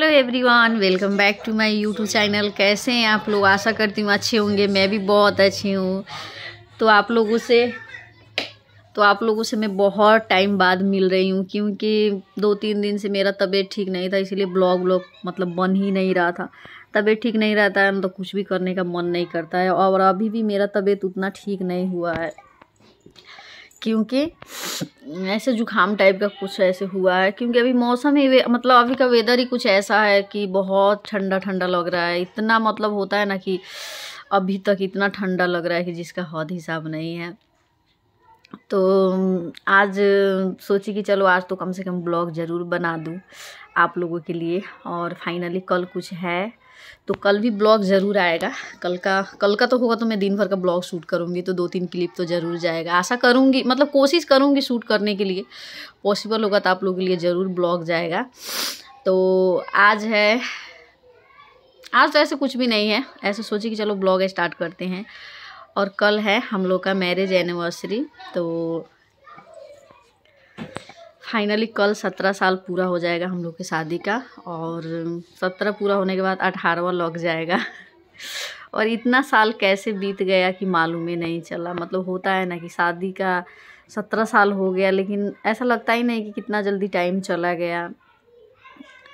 hello everyone welcome back to my YouTube channel कैसे हैं आप लोग आशा करती हूँ अच्छे होंगे मैं भी बहुत अच्छी हूँ तो आप लोगों से तो आप लोगों से मैं बहुत टाइम बाद मिल रही हूँ क्योंकि दो तीन दिन से मेरा तबीयत ठीक नहीं था इसीलिए ब्लॉग व्लॉग मतलब बन ही नहीं रहा था तबीयत ठीक नहीं रहता है तो कुछ भी करने का मन नहीं करता है और अभी भी मेरा तबीयत उतना ठीक नहीं हुआ है क्योंकि ऐसे जुकाम टाइप का कुछ ऐसे हुआ है क्योंकि अभी मौसम ही मतलब अभी का वेदर ही कुछ ऐसा है कि बहुत ठंडा ठंडा लग रहा है इतना मतलब होता है ना कि अभी तक इतना ठंडा लग रहा है कि जिसका हद हिसाब नहीं है तो आज सोची कि चलो आज तो कम से कम ब्लॉग ज़रूर बना दूँ आप लोगों के लिए और फाइनली कल कुछ है तो कल भी ब्लॉग ज़रूर आएगा कल का कल का तो होगा तो मैं दिन भर का ब्लॉग शूट करूँगी तो दो तीन क्लिप तो ज़रूर जाएगा आशा करूँगी मतलब कोशिश करूँगी शूट करने के लिए पॉसिबल होगा तो आप लोगों के लिए ज़रूर ब्लॉग जाएगा तो आज है आज तो ऐसे कुछ भी नहीं है ऐसे सोचिए कि चलो ब्लॉग स्टार्ट करते हैं और कल है हम लोग का मैरिज एनिवर्सरी तो फाइनली कल सत्रह साल पूरा हो जाएगा हम लोग की शादी का और सत्रह पूरा होने के बाद अठारहवा लग जाएगा और इतना साल कैसे बीत गया कि मालूम ही नहीं चला मतलब होता है ना कि शादी का सत्रह साल हो गया लेकिन ऐसा लगता ही नहीं कि कितना जल्दी टाइम चला गया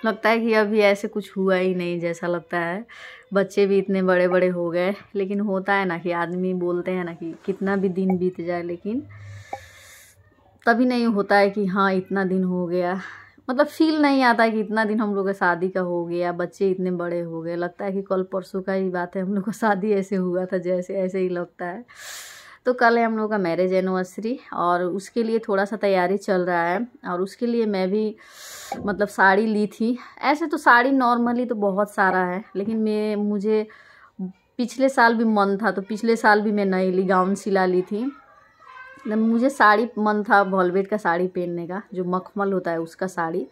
लगता है कि अभी ऐसे कुछ हुआ ही नहीं जैसा लगता है बच्चे भी इतने बड़े बड़े हो गए लेकिन होता है ना कि आदमी बोलते हैं ना कि कितना भी दिन बीत जाए लेकिन तभी नहीं होता है कि हाँ इतना दिन हो गया मतलब फील नहीं आता कि इतना दिन हम लोग का शादी का हो गया बच्चे इतने बड़े हो गए लगता है कि कल परसों का ही बात है हम लोग का शादी ऐसे हुआ था जैसे ऐसे ही लगता है तो कल है हम लोग का मैरिज एनिवर्सरी और उसके लिए थोड़ा सा तैयारी चल रहा है और उसके लिए मैं भी मतलब साड़ी ली थी ऐसे तो साड़ी नॉर्मली तो बहुत सारा है लेकिन मैं मुझे पिछले साल भी मन था तो पिछले साल भी मैं नई ली गाउन सिला ली थी मुझे साड़ी मन था वॉलवेट का साड़ी पहनने का जो मखमल होता है उसका साड़ी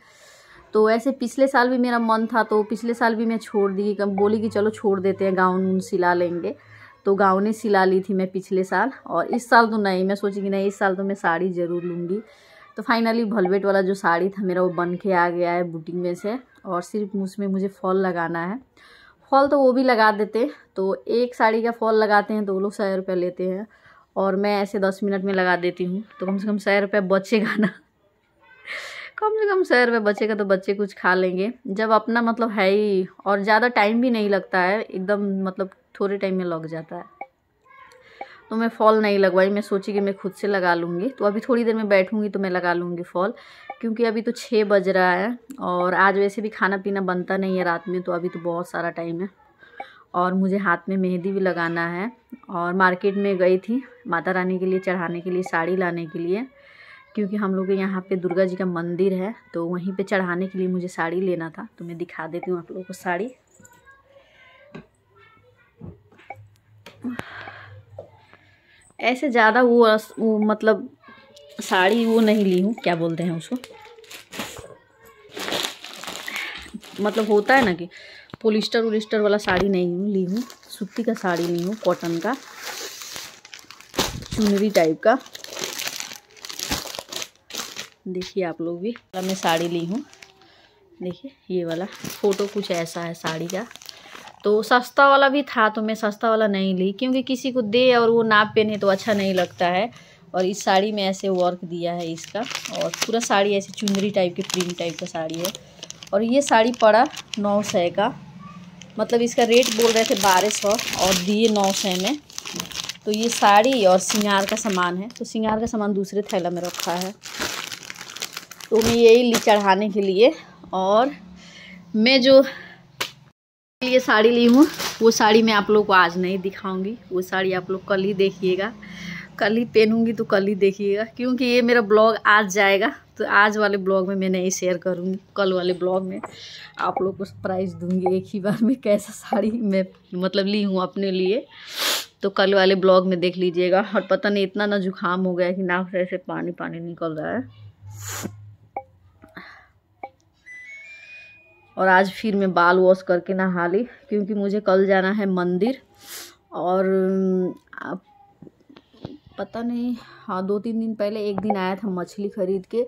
तो ऐसे पिछले साल भी मेरा मन था तो पिछले साल भी मैं छोड़ दी कम बोली कि चलो छोड़ देते हैं गाउन उन सिला लेंगे तो गाउने सिला ली थी मैं पिछले साल और इस साल तो नहीं मैं सोची कि नहीं इस साल तो मैं साड़ी ज़रूर लूँगी तो फाइनली वॉलवेट वाला जो साड़ी था मेरा वो बन के आ गया है बुटिंग में से और सिर्फ उसमें मुझे फॉल लगाना है फॉल तो वो भी लगा देते तो एक साड़ी का फॉल लगाते हैं तो वो लोग सौ रुपये लेते हैं और मैं ऐसे दस मिनट में लगा देती हूँ तो कम से कम सौ रुपये बचेगा ना कम से कम सौ रुपये बचेगा तो बच्चे कुछ खा लेंगे जब अपना मतलब है ही और ज़्यादा टाइम भी नहीं लगता है एकदम मतलब थोड़े टाइम में लग जाता है तो मैं फॉल नहीं लगवाई मैं सोची कि मैं खुद से लगा लूँगी तो अभी थोड़ी देर में बैठूँगी तो मैं लगा लूँगी फॉल क्योंकि अभी तो छः बज रहा है और आज वैसे भी खाना पीना बनता नहीं है रात में तो अभी तो बहुत सारा टाइम है और मुझे हाथ में मेहंदी भी लगाना है और मार्केट में गई थी माता रानी के लिए चढ़ाने के लिए साड़ी लाने के लिए क्योंकि हम लोग के यहाँ पे दुर्गा जी का मंदिर है तो वहीं पे चढ़ाने के लिए मुझे साड़ी लेना था तो मैं दिखा देती हूँ आप लोगों को साड़ी ऐसे ज़्यादा वो, वो मतलब साड़ी वो नहीं ली हूँ क्या बोलते हैं उसको मतलब होता है ना कि पोलिस्टर उलिस्टर वाला साड़ी नहीं ली हूँ सूती का साड़ी नहीं हो कॉटन का चुनरी टाइप का देखिए आप लोग भी मैं साड़ी ली हूँ देखिए ये वाला फ़ोटो कुछ ऐसा है साड़ी का तो सस्ता वाला भी था तो मैं सस्ता वाला नहीं ली क्योंकि किसी को दे और वो नाप पहने तो अच्छा नहीं लगता है और इस साड़ी में ऐसे वर्क दिया है इसका और पूरा साड़ी ऐसे चुनरी टाइप की प्रिंट टाइप का साड़ी है और ये साड़ी पड़ा नौ सौ का मतलब इसका रेट बोल रहे थे बारह सौ और दिए नौ सौ में तो ये साड़ी और सिंगार का सामान है तो सिंगार का सामान दूसरे थैला में रखा है तो मैं यही ली चढ़ाने के लिए और मैं जो ये साड़ी ली हूँ वो साड़ी मैं आप लोग को आज नहीं दिखाऊंगी वो साड़ी आप लोग कल ही देखिएगा कल ही पहनूंगी तो कल ही देखिएगा क्योंकि ये मेरा ब्लॉग आज जाएगा तो आज वाले ब्लॉग में मैं नहीं शेयर करूँगी कल वाले ब्लॉग में आप लोग को प्राइज़ दूंगी एक ही बार में कैसा साड़ी मैं मतलब ली हूँ अपने लिए तो कल वाले ब्लॉग में देख लीजिएगा और पता नहीं इतना ना जुकाम हो गया कि नाक से ऐसे पानी पानी निकल रहा है और आज फिर मैं बाल वॉश करके नहा ली क्योंकि मुझे कल जाना है मंदिर और पता नहीं हाँ दो तीन दिन पहले एक दिन आया था मछली खरीद के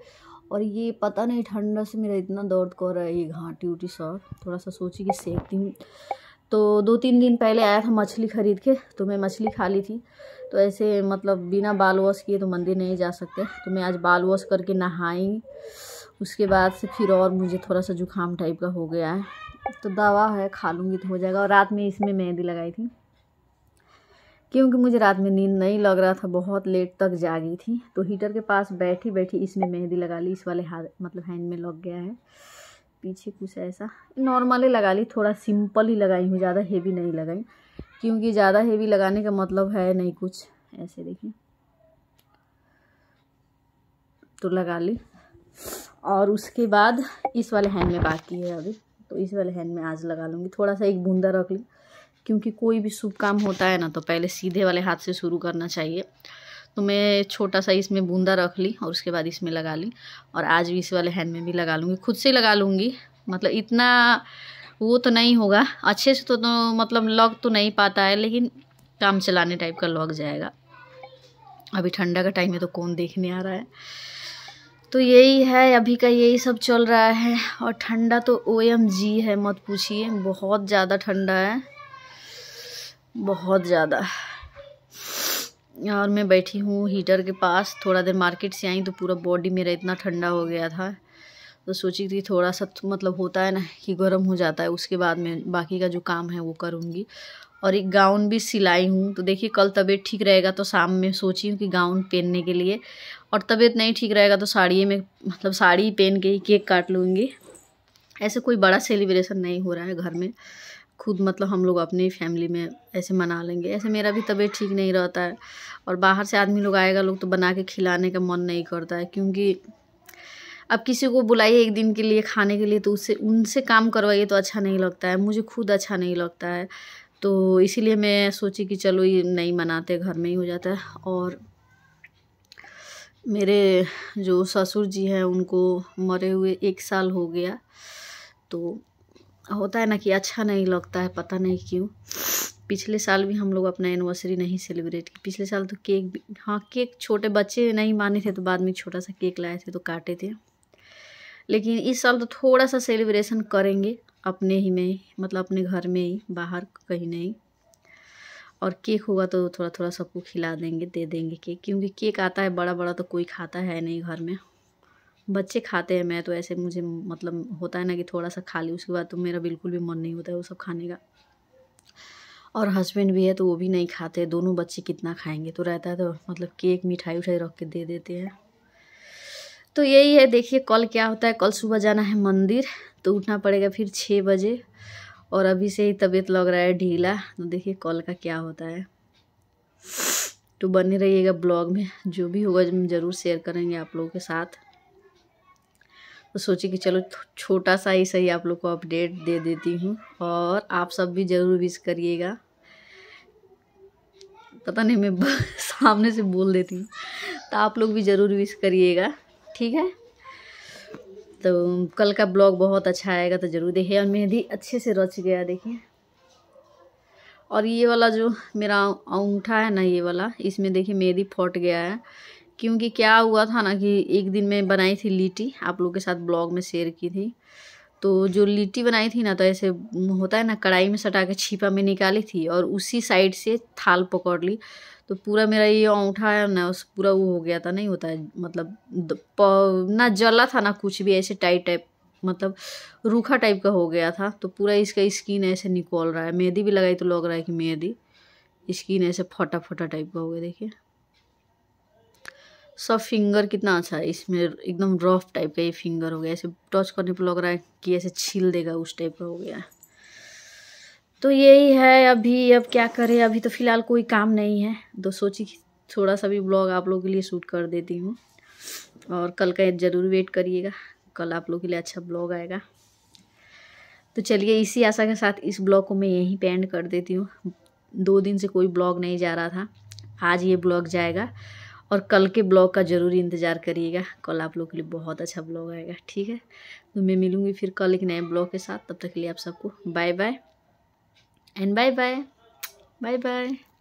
और ये पता नहीं ठंडा से मेरा इतना दर्द कर रहा है ये घाटी उटी सब थोड़ा सा सोची कि सेकती हूँ तो दो तीन दिन पहले आया था मछली खरीद के तो मैं मछली खा ली थी तो ऐसे मतलब बिना बाल वॉश किए तो मंदिर नहीं जा सकते तो मैं आज बाल वॉश करके नहाई उसके बाद से फिर और मुझे थोड़ा सा जुकाम टाइप का हो गया है तो दवा है खा लूँगी तो हो जाएगा और रात में इसमें मेहंदी लगाई थी क्योंकि मुझे रात में नींद नहीं लग रहा था बहुत लेट तक जागी थी तो हीटर के पास बैठी बैठी इसमें मेहंदी लगा ली इस वाले हाथ मतलब हैंड में लग गया है पीछे कुछ ऐसा नॉर्मल ही लगा ली थोड़ा सिंपल ही लगाई हूँ ज़्यादा हेवी नहीं लगाई क्योंकि ज़्यादा हेवी लगाने का मतलब है नहीं कुछ ऐसे देखिए तो लगा ली और उसके बाद इस वाले हैंड में बाकी है अभी तो इस वाले हैंड में आज लगा लूँगी थोड़ा सा एक बूंदा रख ली क्योंकि कोई भी शुभ काम होता है ना तो पहले सीधे वाले हाथ से शुरू करना चाहिए तो मैं छोटा सा इसमें बूंदा रख ली और उसके बाद इसमें लगा ली और आज भी इस वाले हैंड में भी लगा लूँगी खुद से लगा लूँगी मतलब इतना वो तो नहीं होगा अच्छे से तो, तो मतलब लग तो नहीं पाता है लेकिन काम चलाने टाइप का लग जाएगा अभी ठंडा का टाइम है तो कौन देखने आ रहा है तो यही है अभी का यही सब चल रहा है और ठंडा तो ओ है मत पूछिए बहुत ज़्यादा ठंडा है बहुत ज़्यादा और मैं बैठी हूँ हीटर के पास थोड़ा देर मार्केट से आई तो पूरा बॉडी मेरा इतना ठंडा हो गया था तो सोची थी थोड़ा सा तो मतलब होता है ना कि गर्म हो जाता है उसके बाद मैं बाकी का जो काम है वो करूँगी और एक गाउन भी सिलाई हूँ तो देखिए कल तबीयत ठीक रहेगा तो शाम में सोची हूँ कि गाउन पहनने के लिए और तबीयत नहीं ठीक रहेगा तो साड़ी में मतलब साड़ी पहन के ही केक काट लूँगी ऐसे कोई बड़ा सेलिब्रेशन नहीं हो रहा है घर में खुद मतलब हम लोग अपने फैमिली में ऐसे मना लेंगे ऐसे मेरा भी तबीयत ठीक नहीं रहता है और बाहर से आदमी लोग आएगा लोग तो बना के खिलाने का मन नहीं करता है क्योंकि अब किसी को बुलाइए एक दिन के लिए खाने के लिए तो उससे उनसे काम करवाइए तो अच्छा नहीं लगता है मुझे खुद अच्छा नहीं लगता है तो इसीलिए मैं सोची कि चलो ये नहीं मनाते घर में ही हो जाता है और मेरे जो ससुर जी हैं उनको मरे हुए एक साल हो गया तो होता है ना कि अच्छा नहीं लगता है पता नहीं क्यों पिछले साल भी हम लोग अपना एनिवर्सरी नहीं सेलिब्रेट की पिछले साल तो केक हाँ केक छोटे बच्चे नहीं माने थे तो बाद में छोटा सा केक लाए थे तो काटे थे लेकिन इस साल तो थोड़ा सा सेलिब्रेशन करेंगे अपने ही में मतलब अपने घर में ही बाहर कहीं नहीं और केक होगा तो थोड़ा थोड़ा सबको खिला देंगे दे देंगे केक क्योंकि केक आता है बड़ा बड़ा तो कोई खाता है नहीं घर में बच्चे खाते हैं मैं तो ऐसे मुझे मतलब होता है ना कि थोड़ा सा खा ली उसके बाद तो मेरा बिल्कुल भी मन नहीं होता है वो सब खाने का और हस्बैंड भी है तो वो भी नहीं खाते दोनों बच्चे कितना खाएंगे तो रहता है तो मतलब केक मिठाई उठाई रख के दे देते हैं तो यही है देखिए कल क्या होता है कल सुबह जाना है मंदिर तो उठना पड़ेगा फिर छः बजे और अभी से ही तबीयत लग रहा है ढीला तो देखिए कल का क्या होता है तो बने रहिएगा ब्लॉग में जो भी होगा ज़रूर शेयर करेंगे आप लोगों के साथ तो सोची कि चलो छोटा सा ही सही आप लोग को अपडेट दे देती हूँ और आप सब भी ज़रूर विश करिएगा पता नहीं मैं सामने से बोल देती हूँ तो आप लोग भी ज़रूर विश करिएगा ठीक है तो कल का ब्लॉग बहुत अच्छा आएगा तो ज़रूर देखिए और मेहंदी अच्छे से रच गया देखिए और ये वाला जो मेरा अंगूठा है ना ये वाला इसमें देखिए मेहंदी फट गया है क्योंकि क्या हुआ था ना कि एक दिन मैं बनाई थी लीटी आप लोग के साथ ब्लॉग में शेयर की थी तो जो लीटी बनाई थी ना तो ऐसे होता है ना कढ़ाई में सटा के छिपा में निकाली थी और उसी साइड से थाल पकड़ ली तो पूरा मेरा ये औंठा है ना उस पूरा वो हो गया था नहीं होता है मतलब ना जला था ना कुछ भी ऐसे टाइट टाइप मतलब रूखा टाइप का हो गया था तो पूरा इसका स्किन ऐसे निकल रहा है मेहंदी भी लगाई तो लग रहा है कि मेहंदी स्किन ऐसे फटा फटा टाइप का हो गया देखिए सब फिंगर कितना अच्छा है इसमें एकदम रफ टाइप का ये फिंगर हो गया ऐसे टच करने पर लग रहा है कि ऐसे छील देगा उस टाइप का हो गया तो यही है अभी अब क्या करें अभी तो फ़िलहाल कोई काम नहीं है तो सोची थोड़ा सा भी ब्लॉग आप लोगों के लिए शूट कर देती हूँ और कल का ज़रूर वेट करिएगा कल आप लोगों के लिए अच्छा ब्लॉग आएगा तो चलिए इसी आशा के साथ इस ब्लॉग को मैं यहीं पेंड कर देती हूँ दो दिन से कोई ब्लॉग नहीं जा रहा था आज ये ब्लॉग जाएगा और कल के ब्लॉग का ज़रूर इंतज़ार करिएगा कल आप लोग के लिए बहुत अच्छा ब्लॉग आएगा ठीक है तो मैं मिलूँगी फिर कल एक नए ब्लॉग के साथ तब तक के लिए आप सबको bye bye and bye bye bye bye